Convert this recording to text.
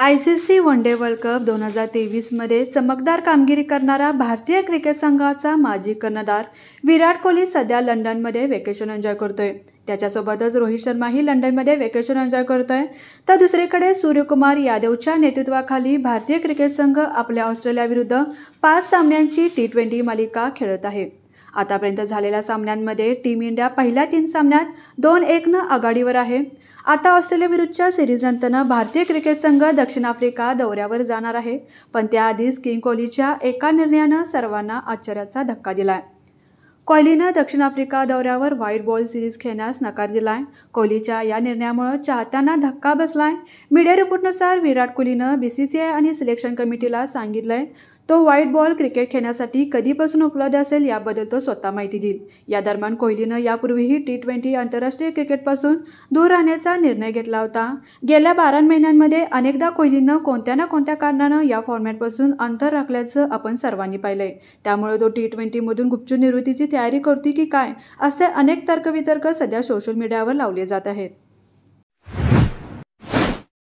I C C one day world cup दोन हजार तेवीसमध्ये चमकदार कामगिरी करणारा भारतीय क्रिकेट संघाचा माजी कर्णधार विराट कोहली सध्या लंडनमध्ये वेकेशन एन्जॉय करतोय त्याच्यासोबतच रोहित शर्माही लंडनमध्ये वेकेशन एन्जॉय करतोय तर दुसरीकडे सूर्यकुमार यादवच्या नेतृत्वाखाली भारतीय क्रिकेट संघ आपल्या ऑस्ट्रेलियाविरुद्ध पाच सामन्यांची टी ट्वेंटी मालिका खेळत आहे आतापर्यंत झालेल्या सामन्यांमध्ये टीम इंडिया पहिल्या तीन सामन्यात दोन एकनं आघाडीवर आहे आता ऑस्ट्रेलियाविरुद्धच्या सिरीजनंतरनं भारतीय क्रिकेट संघ दक्षिण आफ्रिका दौऱ्यावर जाणार आहे पण त्याआधीच किंग कोहलीच्या एका निर्णयानं सर्वांना आश्चर्याचा धक्का दिला कोहलीनं दक्षिण आफ्रिका दौऱ्यावर व्हाईट बॉल सिरीज खेळण्यास नकार दिलाय कोहलीच्या या निर्णयामुळे चाहत्यांना धक्का बसलाय मीडिया रिपोर्टनुसार विराट कोहलीनं बी सी सी आय आणि सिलेक्शन कमिटीला सांगितलंय तो व्हाईट बॉल क्रिकेट खेळण्यासाठी कधीपासून उपलब्ध असेल याबद्दल तो स्वतः माहिती देईल या दरम्यान कोहलीनं यापूर्वीही टी ट्वेंटी आंतरराष्ट्रीय क्रिकेटपासून दूर राहण्याचा निर्णय घेतला होता गेल्या बारा महिन्यांमध्ये अनेकदा कोहलीनं कोणत्या ना कोणत्या कारणानं या फॉर्मॅटपासून अंतर राखल्याचं आपण सर्वांनी पाहिलंय त्यामुळे तो टी ट्वेंटीमधून गुपचूप निवृत्तीची तयारी करते की काय असे अनेक तर्कवितर्क सध्या सोशल मीडियावर लावले जात आहेत